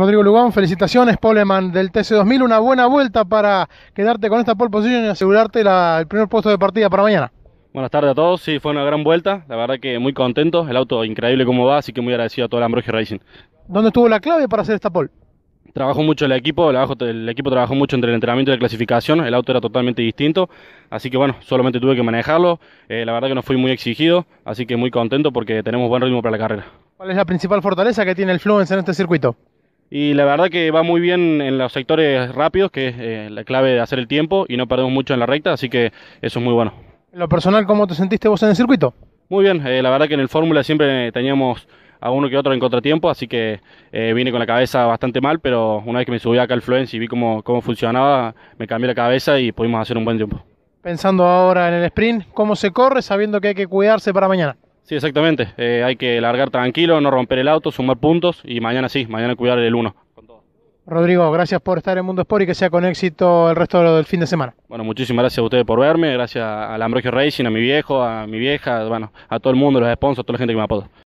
Rodrigo Lugán, felicitaciones, Poleman del TC2000. Una buena vuelta para quedarte con esta pole position y asegurarte el primer puesto de partida para mañana. Buenas tardes a todos, sí, fue una gran vuelta, la verdad que muy contento, el auto increíble como va, así que muy agradecido a todo el Ambrogio Racing. ¿Dónde estuvo la clave para hacer esta pole? Trabajó mucho el equipo, el, equipo trabajó mucho entre el entrenamiento y la clasificación, el auto era totalmente distinto, así que bueno, solamente tuve que manejarlo, eh, la verdad que no fui muy exigido, así que muy contento porque tenemos buen ritmo para la carrera. ¿Cuál es la principal fortaleza que tiene el Fluence en este circuito? Y la verdad que va muy bien en los sectores rápidos, que es eh, la clave de hacer el tiempo y no perdemos mucho en la recta, así que eso es muy bueno. En lo personal, ¿cómo te sentiste vos en el circuito? Muy bien, eh, la verdad que en el Fórmula siempre teníamos a uno que otro en contratiempo, así que eh, vine con la cabeza bastante mal, pero una vez que me subí acá al Fluence y vi cómo, cómo funcionaba, me cambié la cabeza y pudimos hacer un buen tiempo. Pensando ahora en el sprint, ¿cómo se corre sabiendo que hay que cuidarse para mañana? Sí, exactamente. Eh, hay que largar tranquilo, no romper el auto, sumar puntos y mañana sí, mañana cuidar el 1. Rodrigo, gracias por estar en Mundo Sport y que sea con éxito el resto del fin de semana. Bueno, muchísimas gracias a ustedes por verme, gracias al Ambrogio Racing, a mi viejo, a mi vieja, bueno, a todo el mundo, los sponsors, a toda la gente que me apoya.